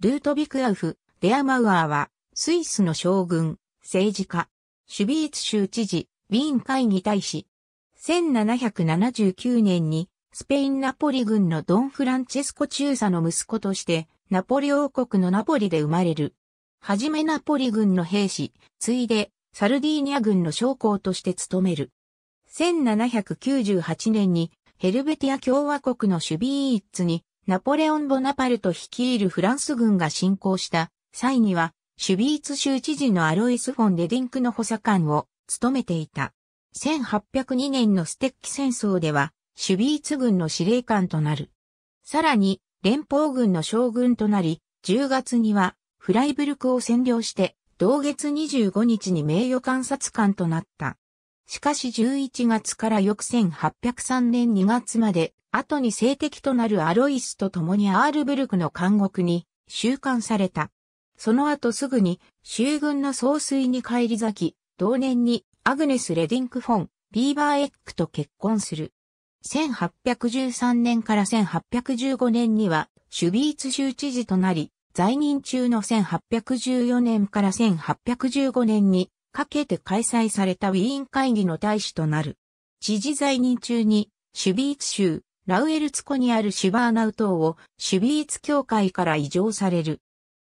ルートビクアウフ、レアマウアーは、スイスの将軍、政治家、シュビーツ州知事、ウィーン会議大使。1779年に、スペインナポリ軍のドン・フランチェスコ中佐の息子として、ナポリ王国のナポリで生まれる。はじめナポリ軍の兵士、ついで、サルディーニャ軍の将校として務める。1798年に、ヘルベティア共和国のシュビーイッツにナポレオン・ボナパルト率いるフランス軍が侵攻した際には、シュビーツ州知事のアロイス・フォン・レディンクの補佐官を務めていた。1802年のステッキ戦争では、シュビーツ軍の司令官となる。さらに、連邦軍の将軍となり、10月には、フライブルクを占領して、同月25日に名誉監察官となった。しかし11月から翌1803年2月まで、後に政敵となるアロイスと共にアールブルクの監獄に収監された。その後すぐに衆軍の総帥に返り咲き、同年にアグネス・レディンク・フォン、ビーバーエックと結婚する。1813年から1815年には、シュビーツ州知事となり、在任中の1814年から1815年にかけて開催されたウィーン会議の大使となる。知事在任中に、シュビーツ州、ラウエルツ湖にあるシュバーナウ島をシュビーツ教会から移譲される。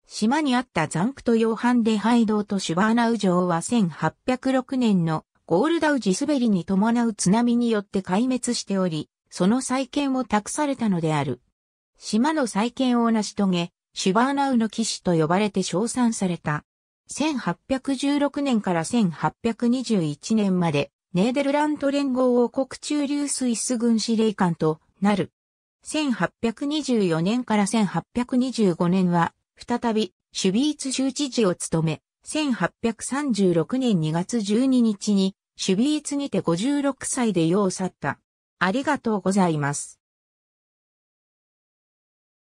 島にあったザンクトヨハンデハイウとシュバーナウ城は1806年のゴールダウ地滑りに伴う津波によって壊滅しており、その再建を託されたのである。島の再建を成し遂げ、シュバーナウの騎士と呼ばれて称賛された。1816年から1821年まで、ネーデルラント連合王国中流スイス軍司令官となる。1824年から1825年は、再び、シュビーツ州知事を務め、1836年2月12日に、シュビーツにて56歳で世を去った。ありがとうございます。